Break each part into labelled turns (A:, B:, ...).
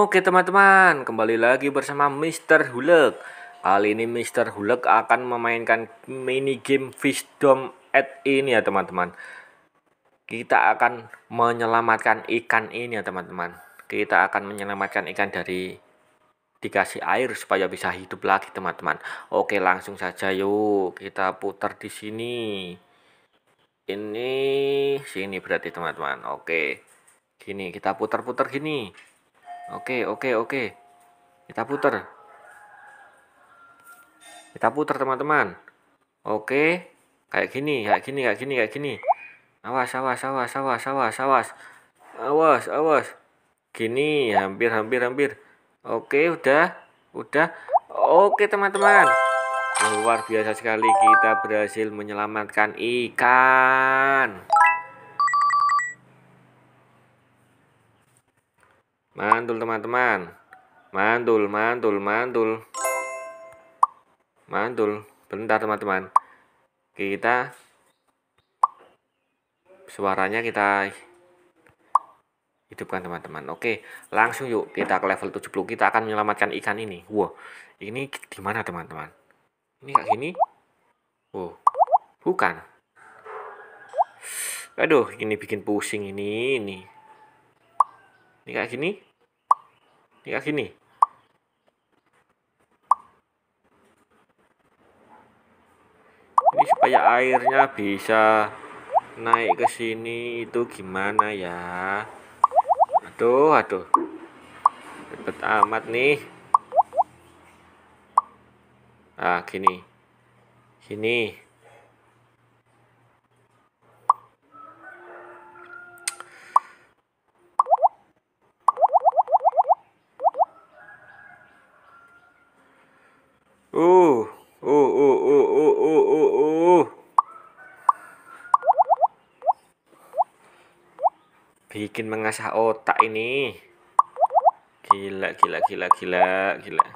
A: Oke teman-teman, kembali lagi bersama Mr. Hulek. Kali ini Mr. Hulek akan memainkan mini game Fishdom at ini ya teman-teman. Kita akan menyelamatkan ikan ini ya teman-teman. Kita akan menyelamatkan ikan dari dikasih air supaya bisa hidup lagi teman-teman. Oke langsung saja yuk kita putar di sini. Ini sini berarti teman-teman. Oke. Gini kita putar-putar gini Oke, oke, oke. Kita putar. Kita putar, teman-teman. Oke. Kayak gini, kayak gini, kayak gini, kayak gini. Awas, awas, awas, awas, awas, awas. Awas, awas. Gini, hampir, hampir, hampir. Oke, udah. Udah. Oke, teman-teman. Luar biasa sekali kita berhasil menyelamatkan ikan. Mantul teman-teman. Mantul, mantul, mantul. Mantul. Bentar teman-teman. Kita suaranya kita hidupkan teman-teman. Oke, langsung yuk kita ke level 70. Kita akan menyelamatkan ikan ini. Wow, ini di mana teman-teman? Ini kayak gini? Wow, bukan. Aduh, ini bikin pusing ini, ini ini kayak gini ini kayak gini ini supaya airnya bisa naik ke sini itu gimana ya aduh aduh Cepet amat nih ah gini gini Uh uh, uh, uh, uh, uh, uh, uh, uh, Bikin mengasah otak ini. Gila, gila, gila, gila, gila.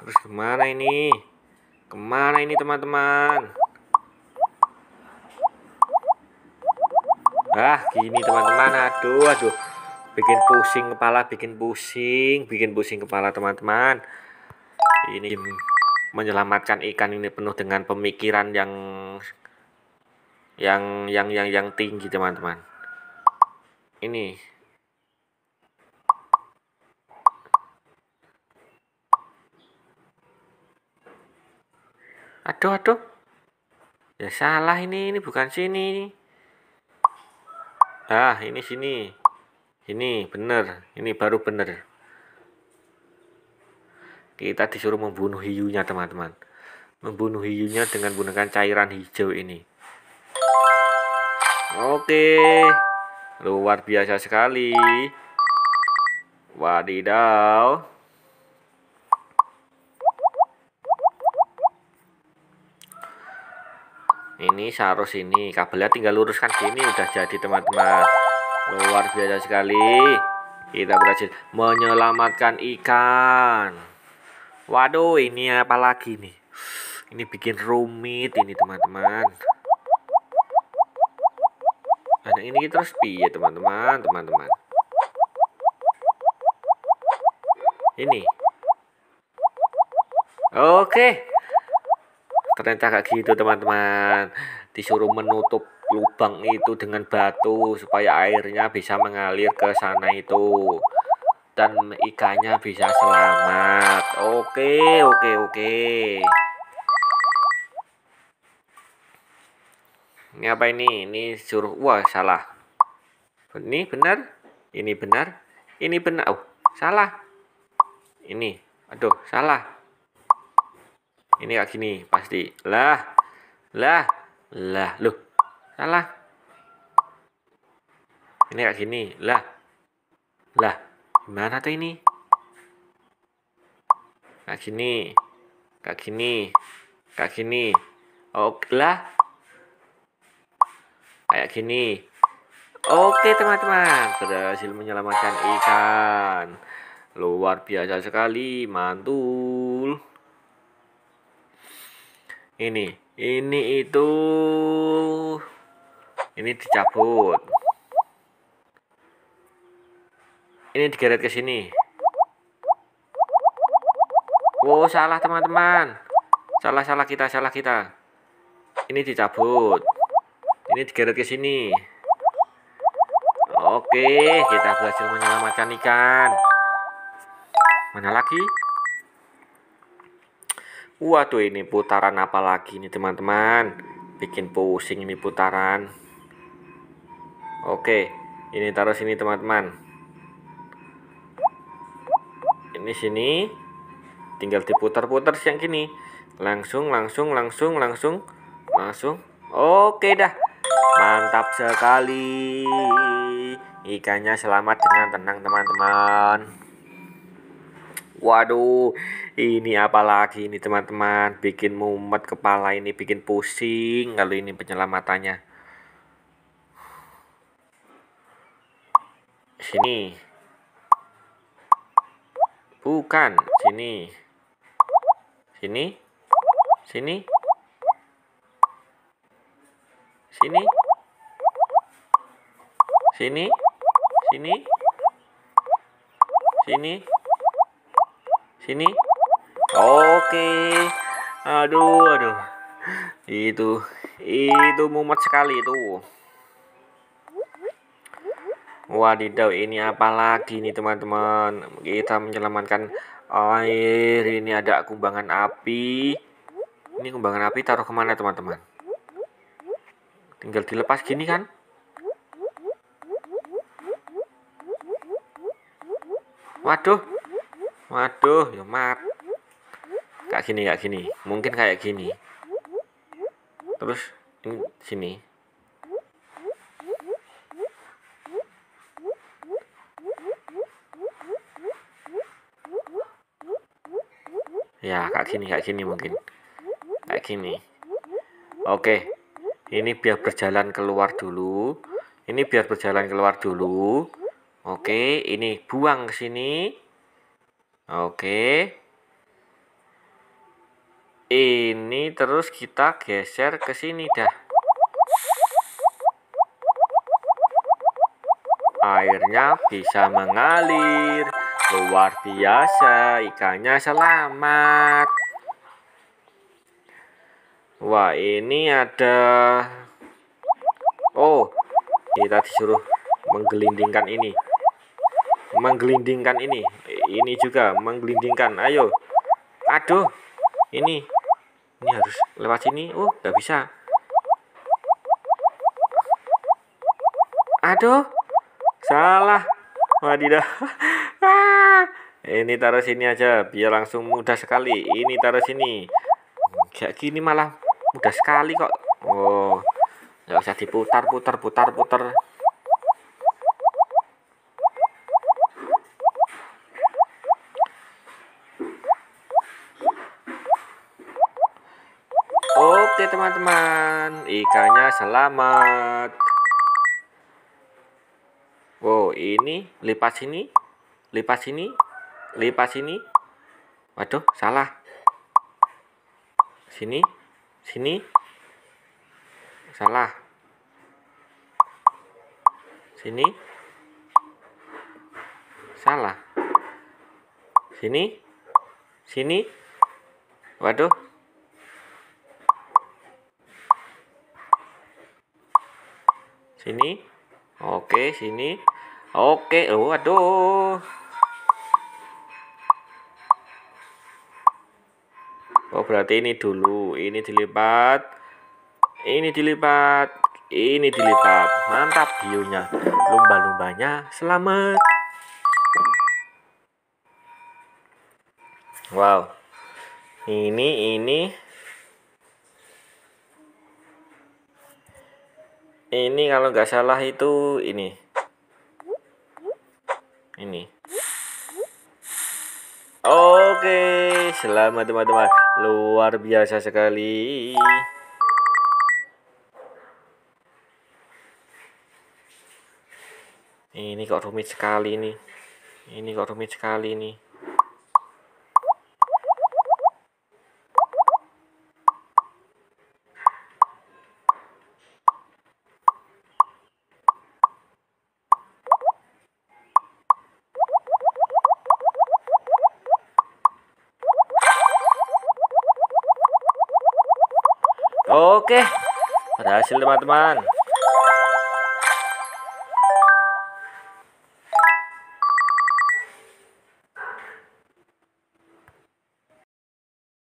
A: Terus kemana ini? Kemana ini teman-teman? Ah, gini teman-teman. Aduh, aduh bikin pusing kepala bikin pusing bikin pusing kepala teman-teman ini menyelamatkan ikan ini penuh dengan pemikiran yang yang yang yang yang tinggi teman-teman ini aduh aduh ya salah ini ini bukan sini ah ini sini ini benar, ini baru benar. Kita disuruh membunuh hiunya, teman-teman. Membunuh hiunya dengan menggunakan cairan hijau ini. Oke. Luar biasa sekali. Wadidaw. Ini seharus ini, kabelnya tinggal luruskan gini udah jadi teman-teman. Luar biasa sekali. Kita berhasil menyelamatkan ikan. Waduh, ini apa lagi nih? Ini bikin rumit ini teman-teman. Nah, ini terus piye teman-teman, teman-teman. Ini. Oke. Ternyata kayak gitu teman-teman. Disuruh menutup lubang itu dengan batu supaya airnya bisa mengalir ke sana itu dan ikannya bisa selamat oke oke oke ini apa ini ini suruh wah salah ini benar ini benar ini benar oh salah ini aduh salah ini kayak gini pasti lah lah lah loh Salah. Ini kayak gini. Lah. Lah. Gimana tuh ini? Kayak gini. Kayak gini. Kayak gini. Oke lah. Kayak gini. Oke teman-teman, berhasil menyelamatkan ikan. Luar biasa sekali, mantul. Ini, ini itu ini dicabut ini digeret ke sini oh salah teman-teman salah salah kita salah kita ini dicabut ini digeret ke sini oke kita berhasil menyelamatkan ikan mana lagi waduh ini putaran apa lagi ini teman-teman bikin pusing ini putaran Oke, ini taruh sini teman-teman. Ini sini, tinggal diputar-putar siang gini. Langsung, langsung, langsung, langsung, langsung. Oke dah, mantap sekali. Ikannya selamat dengan tenang teman-teman. Waduh, ini apa lagi ini teman-teman? Bikin mumet kepala ini, bikin pusing kalau ini penyelamatannya. sini bukan sini sini sini sini sini sini sini sini oke aduh aduh itu itu mumet sekali tuh Wadidaw ini apa lagi nih teman-teman Kita menyelamatkan air Ini ada kumbangan api Ini kumbangan api taruh kemana teman-teman Tinggal dilepas gini kan Waduh Waduh ya mat Kayak gini kayak gini Mungkin kayak gini Terus ini sini ya kayak gini kayak gini mungkin kayak gini oke ini biar berjalan keluar dulu ini biar berjalan keluar dulu oke ini buang ke sini oke ini terus kita geser ke sini dah airnya bisa mengalir Luar biasa, ikannya selamat. Wah, ini ada... Oh, kita disuruh menggelindingkan ini. Menggelindingkan ini. Ini juga menggelindingkan. Ayo. Aduh. Ini. Ini harus lewat sini. Oh, nggak bisa. Aduh. Salah. Wadidah. Ini taruh sini aja biar langsung mudah sekali. Ini taruh sini. Kayak gini malah mudah sekali kok. Oh. Enggak usah diputar, putar, putar, putar. Oke teman-teman, ikannya selamat. Wow, oh, ini lipat sini, lipat sini, lipat sini waduh salah sini sini salah sini salah sini sini waduh sini oke sini oke oh aduh Oh berarti ini dulu, ini dilipat, ini dilipat, ini dilipat. Mantap biunya, lumba-lumbanya selamat. Wow, ini ini ini kalau nggak salah itu ini Selamat teman-teman, luar biasa sekali. Ini kok rumit sekali nih. Ini kok rumit sekali nih. Oke, berhasil teman-teman.